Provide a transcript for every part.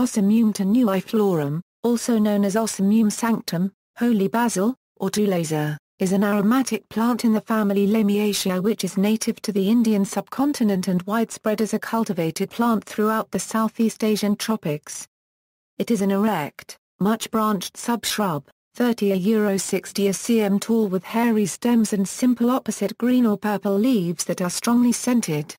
Osimium tenuiflorum, also known as Osimium sanctum, holy basil, or Tulaser, is an aromatic plant in the family Lamiaceae which is native to the Indian subcontinent and widespread as a cultivated plant throughout the Southeast Asian tropics. It is an erect, much-branched subshrub, 30 a euro 60 a cm tall with hairy stems and simple opposite green or purple leaves that are strongly scented.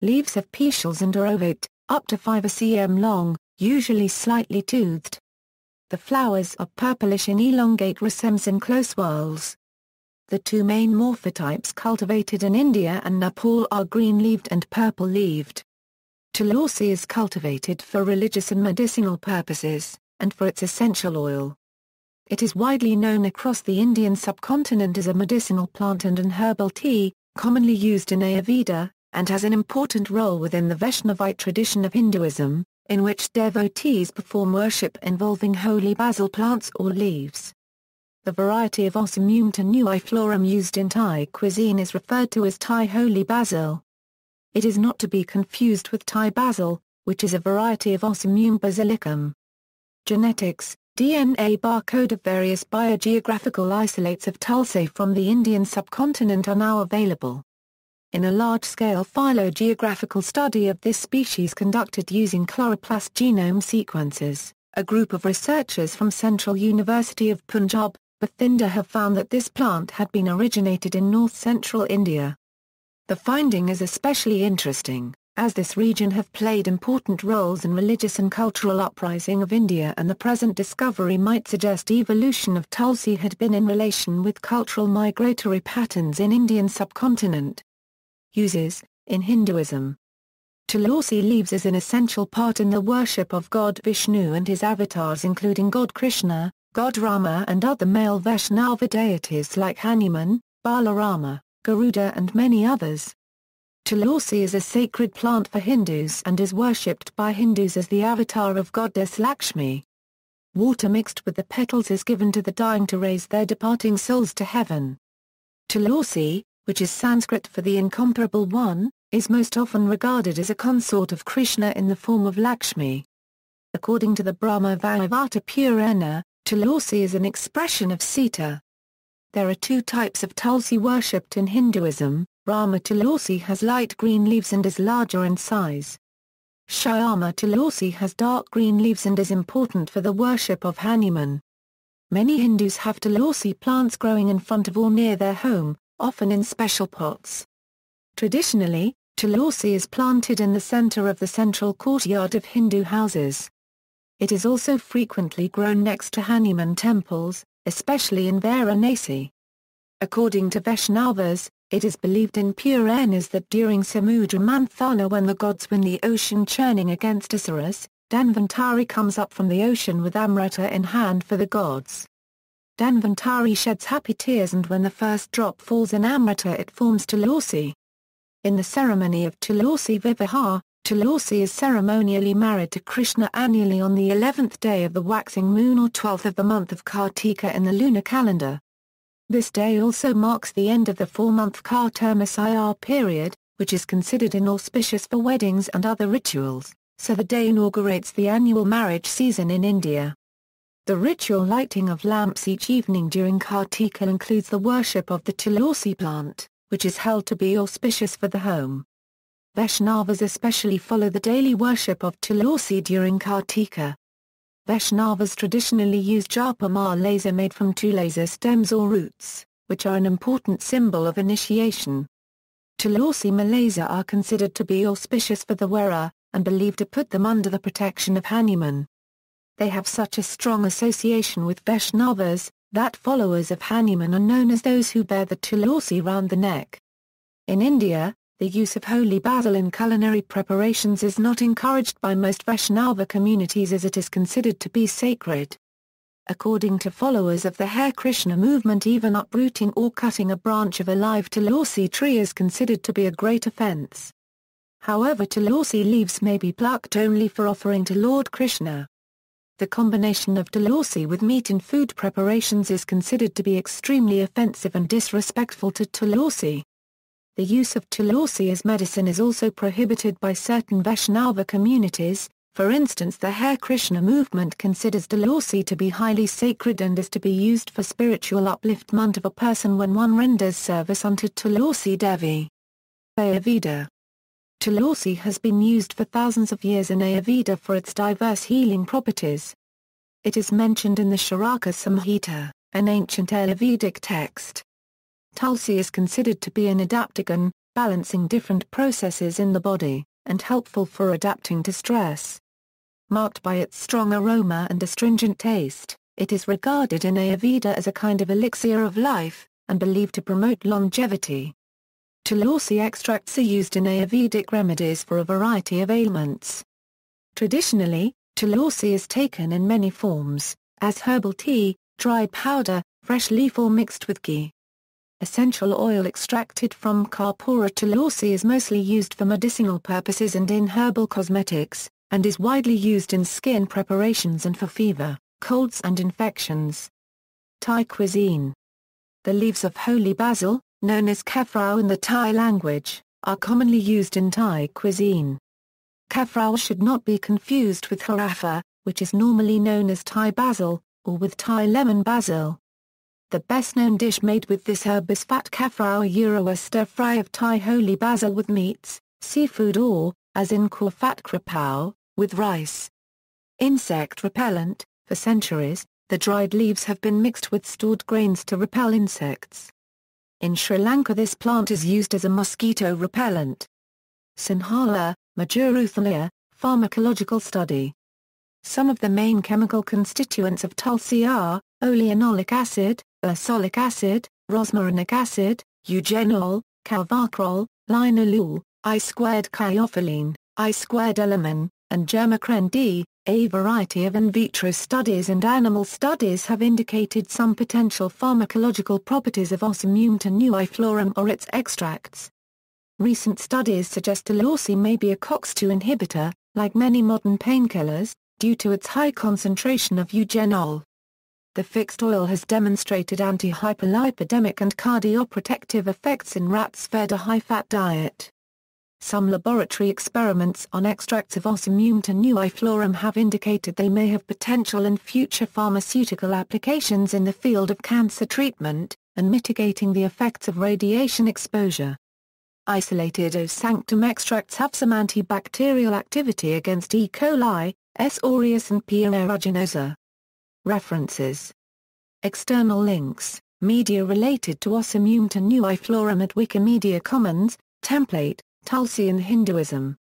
Leaves have petioles and are ovate, up to 5 a cm long, usually slightly toothed. The flowers are purplish in elongate racemes in close whorls. The two main morphotypes cultivated in India and Nepal are green-leaved and purple-leaved. Tulsi is cultivated for religious and medicinal purposes, and for its essential oil. It is widely known across the Indian subcontinent as a medicinal plant and an herbal tea, commonly used in Ayurveda, and has an important role within the Vaishnavite tradition of Hinduism, in which devotees perform worship involving holy basil plants or leaves. The variety of Osmium to used in Thai cuisine is referred to as Thai holy basil. It is not to be confused with Thai basil, which is a variety of Osmium basilicum. Genetics DNA barcode of various biogeographical isolates of Tulsa from the Indian subcontinent are now available in a large-scale phylogeographical study of this species conducted using chloroplast genome sequences, a group of researchers from Central University of Punjab, Bathinda have found that this plant had been originated in north-central India. The finding is especially interesting, as this region have played important roles in religious and cultural uprising of India and the present discovery might suggest evolution of tulsi had been in relation with cultural migratory patterns in Indian subcontinent uses, in Hinduism. Tulsi leaves is an essential part in the worship of God Vishnu and his avatars including God Krishna, God Rama and other male Vaishnava deities like Hanuman, Balarama, Garuda and many others. Tulsi is a sacred plant for Hindus and is worshipped by Hindus as the avatar of goddess Lakshmi. Water mixed with the petals is given to the dying to raise their departing souls to heaven. Tulsi, which is Sanskrit for the incomparable one, is most often regarded as a consort of Krishna in the form of Lakshmi. According to the Brahma Vajavata Purana, Tulasi is an expression of Sita. There are two types of Tulsi worshipped in Hinduism, Rama Tulasi has light green leaves and is larger in size. Shyama Tulasi has dark green leaves and is important for the worship of Hanuman. Many Hindus have Tulasi plants growing in front of or near their home, often in special pots. Traditionally, tulasi is planted in the center of the central courtyard of Hindu houses. It is also frequently grown next to Hanuman temples, especially in Varanasi. According to Vaishnavas, it is believed in Puranas that during Samudra Manthana when the gods win the ocean churning against Asuras, Danvantari comes up from the ocean with Amrita in hand for the gods. Danvantari sheds happy tears and when the first drop falls in Amrita it forms Tulasi. In the ceremony of Tulasi Vivaha, Tulasi is ceremonially married to Krishna annually on the 11th day of the waxing moon or 12th of the month of Kartika in the lunar calendar. This day also marks the end of the four-month Kartermasayar period, which is considered inauspicious for weddings and other rituals, so the day inaugurates the annual marriage season in India. The ritual lighting of lamps each evening during Kartika includes the worship of the tulasi plant, which is held to be auspicious for the home. Vaishnavas especially follow the daily worship of tulasi during Kartika. Vaishnavas traditionally use japa mala made from tulasi stems or roots, which are an important symbol of initiation. Tulasi malaysia are considered to be auspicious for the wearer, and believed to put them under the protection of Hanuman they have such a strong association with Vaishnavas, that followers of Hanuman are known as those who bear the tulasi round the neck. In India, the use of holy basil in culinary preparations is not encouraged by most Vaishnava communities as it is considered to be sacred. According to followers of the Hare Krishna movement even uprooting or cutting a branch of a live tulsi tree is considered to be a great offence. However tulsi leaves may be plucked only for offering to Lord Krishna. The combination of tulasi with meat in food preparations is considered to be extremely offensive and disrespectful to tulasi. The use of tulasi as medicine is also prohibited by certain Vaishnava communities, for instance the Hare Krishna movement considers tulasi to be highly sacred and is to be used for spiritual upliftment of a person when one renders service unto Tulasi Devi. Ayurveda Tulsi has been used for thousands of years in Ayurveda for its diverse healing properties. It is mentioned in the Sharaka Samhita, an ancient Ayurvedic text. Tulsi is considered to be an adaptogen, balancing different processes in the body, and helpful for adapting to stress. Marked by its strong aroma and astringent taste, it is regarded in Ayurveda as a kind of elixir of life, and believed to promote longevity. Tulsi extracts are used in Ayurvedic remedies for a variety of ailments. Traditionally, Tulsi is taken in many forms, as herbal tea, dry powder, fresh leaf or mixed with ghee. Essential oil extracted from Carpora Tulsi is mostly used for medicinal purposes and in herbal cosmetics, and is widely used in skin preparations and for fever, colds and infections. Thai cuisine. The leaves of holy basil, known as kafrao in the Thai language, are commonly used in Thai cuisine. Kafrao should not be confused with harafa, which is normally known as Thai basil, or with Thai lemon basil. The best-known dish made with this herb is fat kafrao euro a stir-fry of Thai holy basil with meats, seafood or, as in kwa fat krapao, with rice. Insect repellent, for centuries, the dried leaves have been mixed with stored grains to repel insects. In Sri Lanka this plant is used as a mosquito repellent. Sinhala, Majuruthania, Pharmacological Study. Some of the main chemical constituents of tulsi are, oleanolic acid, ursolic acid, rosmarinic acid, eugenol, calvacrol, linalool, I-squared chiophyllene, I-squared element, and germacrin D, a variety of in vitro studies and animal studies have indicated some potential pharmacological properties of Osmium florum or its extracts. Recent studies suggest Delorsi may be a COX-2 inhibitor, like many modern painkillers, due to its high concentration of eugenol. The fixed oil has demonstrated anti-hyperlipidemic and cardioprotective effects in rats fed a high-fat diet. Some laboratory experiments on extracts of Osmium to Nuiflorum have indicated they may have potential in future pharmaceutical applications in the field of cancer treatment, and mitigating the effects of radiation exposure. Isolated O sanctum extracts have some antibacterial activity against E. coli, S. aureus and P. aeruginosa. References External links Media related to Osimium to Nuiflorum at Wikimedia Commons, template Tulsi in Hinduism